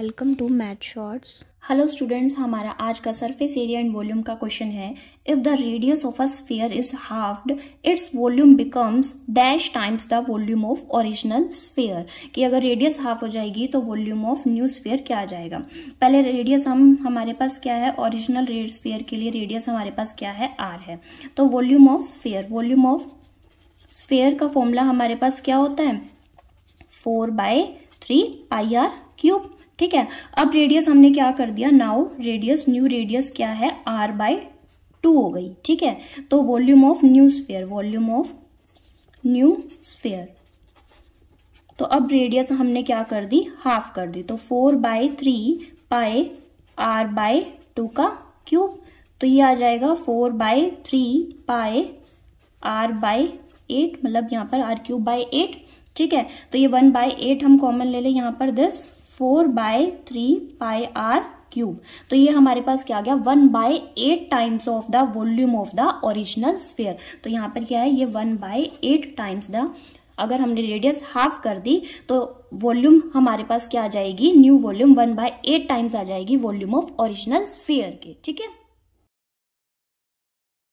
welcome to math shorts hello students हमारा आज का सरफेस एरिया एंड वॉल्यूम का क्वेश्चन है if the radius of a sphere is halved its volume becomes dash times the volume of original sphere कि अगर radius half हो जाएगी तो वॉल्यूम ऑफ न्यू स्फीयर क्या आ जाएगा पहले रेडियस हम हमारे पास क्या है ओरिजिनल रेड स्फीयर के लिए रेडियस हमारे पास क्या है आर है तो volume of sphere volume of sphere का फॉर्मूला हमारे पास क्या होता है four by three pi R cube ठीक है अब रेडियस हमने क्या कर दिया नाउ रेडियस न्यू रेडियस क्या है आर बाय टू हो गई ठीक है तो volume of new sphere volume of new sphere तो अब रेडियस हमने क्या कर दी हाफ कर दी तो four by three pi R by two का क्यूब तो ये आ जाएगा four by three pi R by eight मतलब यहां पर आर क्यूब बाय एट ठीक है तो ये वन बाय एट हम कॉमन ले लें यहां पर this four by three pi R cube तो ये हमारे पास क्या आ गया one by eight times of the volume of the original sphere तो यहाँ पर क्या है ये one by eight times the अगर हमने रेडियस हाफ कर दी तो वॉल्यूम हमारे पास क्या आ जाएगी new volume one by eight times आ जाएगी वॉल्यूम ऑफ ओरिजिनल स्फेयर के ठीक है